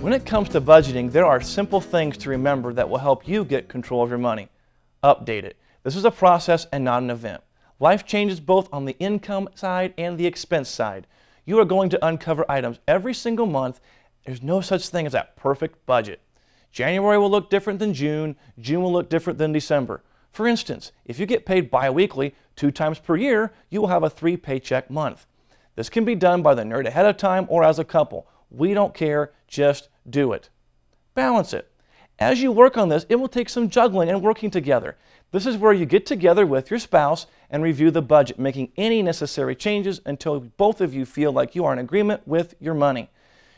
When it comes to budgeting, there are simple things to remember that will help you get control of your money. Update it. This is a process and not an event. Life changes both on the income side and the expense side. You are going to uncover items every single month. There's no such thing as that perfect budget. January will look different than June. June will look different than December. For instance, if you get paid biweekly, two times per year, you will have a three paycheck month. This can be done by the nerd ahead of time or as a couple. We don't care. Just do it. Balance it. As you work on this, it will take some juggling and working together. This is where you get together with your spouse and review the budget, making any necessary changes until both of you feel like you are in agreement with your money.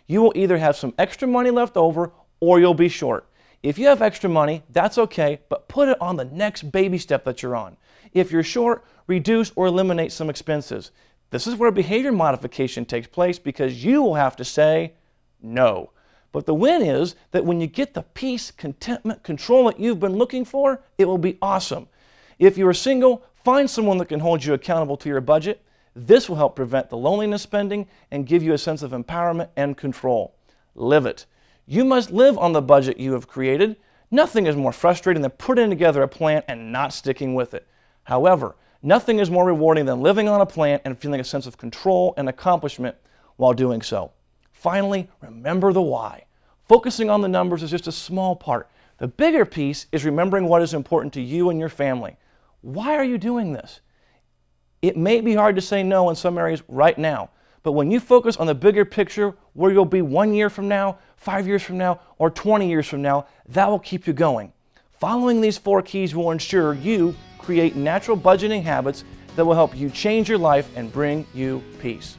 You will either have some extra money left over or you'll be short. If you have extra money, that's okay, but put it on the next baby step that you're on. If you're short, reduce or eliminate some expenses. This is where behavior modification takes place because you will have to say no. But the win is that when you get the peace, contentment, control that you've been looking for, it will be awesome. If you're single, find someone that can hold you accountable to your budget. This will help prevent the loneliness spending and give you a sense of empowerment and control. Live it. You must live on the budget you have created. Nothing is more frustrating than putting together a plan and not sticking with it. However, Nothing is more rewarding than living on a plant and feeling a sense of control and accomplishment while doing so. Finally, remember the why. Focusing on the numbers is just a small part. The bigger piece is remembering what is important to you and your family. Why are you doing this? It may be hard to say no in some areas right now, but when you focus on the bigger picture, where you'll be one year from now, five years from now, or 20 years from now, that will keep you going. Following these four keys will ensure you create natural budgeting habits that will help you change your life and bring you peace.